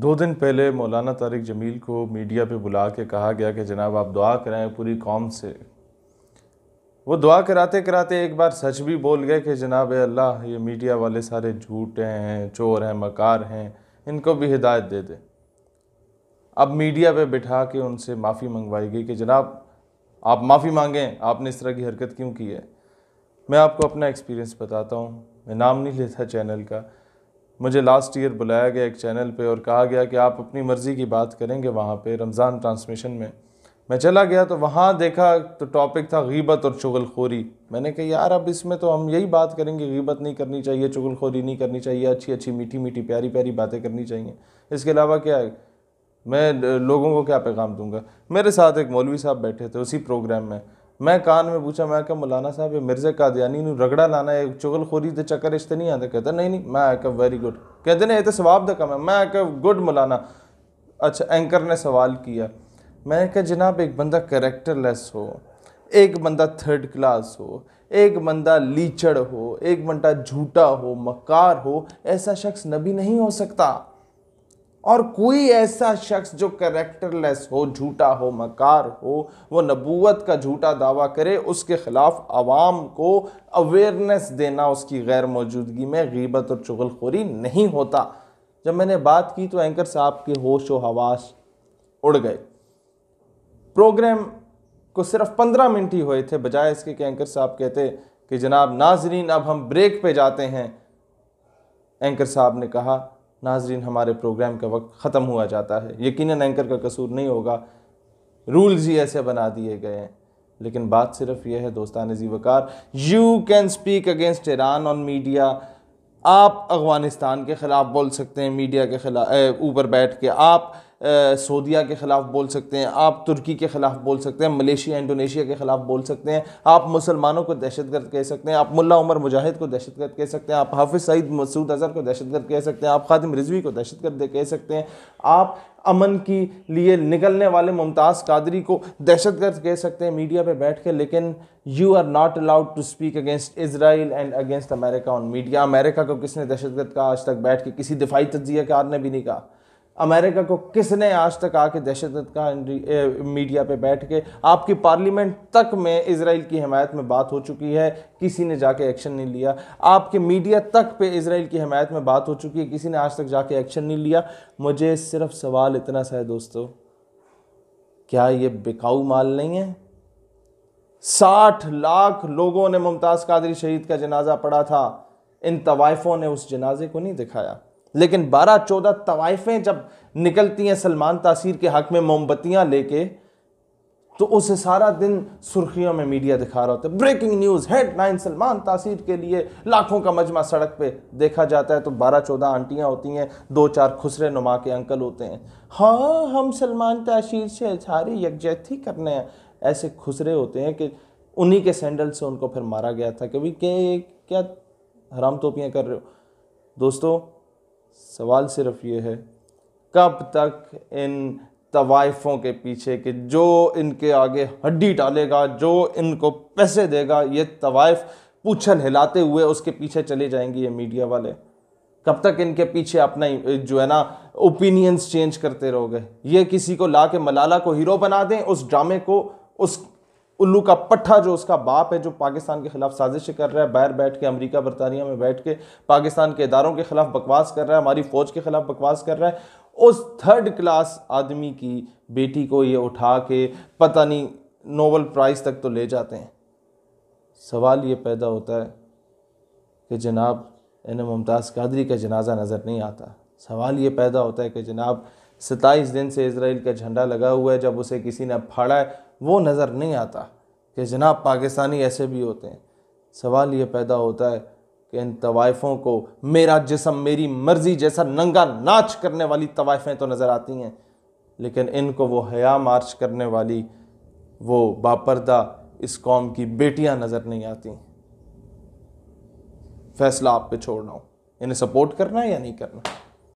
दो दिन पहले मौलाना तारिक जमील को मीडिया पे बुला के कहा गया कि जनाब आप दुआ कराएं पूरी कौम से वो दुआ कराते कराते एक बार सच भी बोल गए कि जनाब अल्लाह ये मीडिया वाले सारे झूठे हैं चोर हैं मकार हैं इनको भी हिदायत दे दें अब मीडिया पे बिठा के उनसे माफ़ी मंगवाई गई कि जनाब आप माफ़ी मांगें आपने इस तरह की हरकत क्यों की है मैं आपको अपना एक्सपीरियंस बताता हूँ मैं नाम नहीं लेता चैनल का मुझे लास्ट ईयर बुलाया गया एक चैनल पे और कहा गया कि आप अपनी मर्ज़ी की बात करेंगे वहाँ पे रमज़ान ट्रांसमिशन में मैं चला गया तो वहाँ देखा तो टॉपिक था गीबत और चुगलखोरी मैंने कहा यार अब इसमें तो हम यही बात करेंगे गीबत नहीं करनी चाहिए चुगलखोरी नहीं करनी चाहिए अच्छी अच्छी मीठी मीठी प्यारी प्यारी बातें करनी चाहिए इसके अलावा क्या है मैं लोगों को क्या पैगाम दूंगा मेरे साथ एक मौलवी साहब बैठे थे उसी प्रोग्राम में मैं कान में पूछा मैं क्या मौलाना साहब मिर्जे कादयानी रगड़ा लाना है चुगलखोरी के चक्कर इश्ते नहीं आता कहता नहीं नहीं मैं क्या वेरी गुड कहते ने ये तो स्वाब का कम है मैं क्या गुड मौलाना अच्छा एंकर ने सवाल किया मैं क्या जनाब एक बंदा करेक्टर हो एक बंदा थर्ड क्लास हो एक बंदा लीचड़ हो एक बंदा झूठा हो मकार हो ऐसा शख्स नबी नहीं हो सकता और कोई ऐसा शख्स जो करेक्टरलेस हो झूठा हो मकार हो वो नबूवत का झूठा दावा करे उसके ख़िलाफ़ आवाम को अवेयरनेस देना उसकी गैर मौजूदगी में गीबत और चुगलखोरी नहीं होता जब मैंने बात की तो एंकर साहब के होश व हवास उड़ गए प्रोग्राम को सिर्फ पंद्रह मिनट ही हुए थे बजाय इसके कि एंकर साहब कहते कि जनाब नाजरीन अब हम ब्रेक पे जाते हैं एंकर साहब ने कहा नाजरीन हमारे प्रोग्राम का वक्त ख़त्म हुआ जाता है यकीन एंकर का कसूर नहीं होगा रूल्स ही ऐसे बना दिए गए हैं लेकिन बात सिर्फ यह है दोस्तान जी Waqar you can speak against Iran on media आप अफगानिस्तान के ख़िलाफ़ बोल सकते हैं मीडिया के खिलाफ ऊपर बैठ के आप सऊदीया के ख़िलाफ़ बोल सकते हैं आप तुर्की के ख़िलाफ़ बोल सकते हैं मलेशिया इंडोनेशिया के ख़िलाफ़ बोल सकते हैं आप मुसलमानों को दहशतगर्द कह सकते हैं आप मुला उमर मुजाहिद को दहशतगर्द कह सकते हैं आप हाफिज़ सईद मसूद अजहर को दहशतगर्द कह सकते हैं आप खादिम रिजवी को दहशतगर्द कह सकते हैं आप अमन के लिए निकलने वाले मुमताज़ कादरी को दहशत गर्द कह सकते हैं मीडिया पर बैठ के लेकिन you are not allowed to speak against Israel and against America on media America को किसने दहशत गर्द कहा आज तक बैठ के किसी दिफाई कार ने भी नहीं कहा अमेरिका को किसने आज तक आके दहशत का मीडिया पे बैठ के आपकी पार्लियामेंट तक में इसराइल की हमायत में बात हो चुकी है किसी ने जाके एक्शन नहीं लिया आपके मीडिया तक पे इसराइल की हमायत में बात हो चुकी है किसी ने आज तक जाके एक्शन नहीं लिया मुझे सिर्फ सवाल इतना सा है दोस्तों क्या ये बिकाऊ माल नहीं है साठ लाख लोगों ने मुमताज़ कादरी शहीद का जनाजा पढ़ा था इन तवाइफों ने उस जनाजे को नहीं दिखाया लेकिन 12 चौदह तवाइफें जब निकलती हैं सलमान तासीर के हक में मोमबत्तियां लेके तो उसे सारा दिन सुर्खियों में मीडिया दिखा रहा होता है ब्रेकिंग न्यूज़ हेडलाइन सलमान तासीर के लिए लाखों का मजमा सड़क पे देखा जाता है तो बारह चौदह आंटियाँ होती हैं दो चार खुसरे नुमा के अंकल होते हैं हाँ हम सलमान तासीर से सारे यकजहती करने हैं ऐसे खुसरे होते हैं कि उन्हीं के सैंडल से उनको फिर मारा गया था कि भाई क्या क्या हराम तोपियाँ कर रहे हो दोस्तों सवाल सिर्फ ये है कब तक इन तवायफों के पीछे कि जो इनके आगे हड्डी डालेगा जो इनको पैसे देगा ये तवाइफ पूछल हिलाते हुए उसके पीछे चले जाएंगे ये मीडिया वाले कब तक इनके पीछे अपना जो है ना ओपिनियंस चेंज करते रहोगे ये किसी को ला के मलाला को हीरो बना दें उस ड्रामे को उस उल्लू का पट्टा जो उसका बाप है जो पाकिस्तान के खिलाफ साजिश कर रहा है बाहर बैठ के अमेरिका बरतानिया में बैठ के पाकिस्तान के इदारों के खिलाफ बकवास कर रहा है हमारी फौज के खिलाफ बकवास कर रहा है उस थर्ड क्लास आदमी की बेटी को ये उठा के पता नहीं नोबल प्राइज़ तक तो ले जाते हैं सवाल ये पैदा होता है कि जनाब इन्हें मुमताज़ कादरी का जनाजा नज़र नहीं आता सवाल ये पैदा होता है कि जनाब सत्ताईस दिन से इसराइल का झंडा लगा हुआ है जब उसे किसी ने फाड़ा है वो नज़र नहीं आता कि जनाब पाकिस्तानी ऐसे भी होते हैं सवाल ये पैदा होता है कि इन तवायफ़ों को मेरा जिसम मेरी मर्ज़ी जैसा नंगा नाच करने वाली तवाइफ़ें तो नज़र आती हैं लेकिन इनको वो हया मार्च करने वाली वो बापरदा इस कौम की बेटियां नज़र नहीं आती फैसला आप पे छोड़ना हो इन्हें सपोर्ट करना है या नहीं करना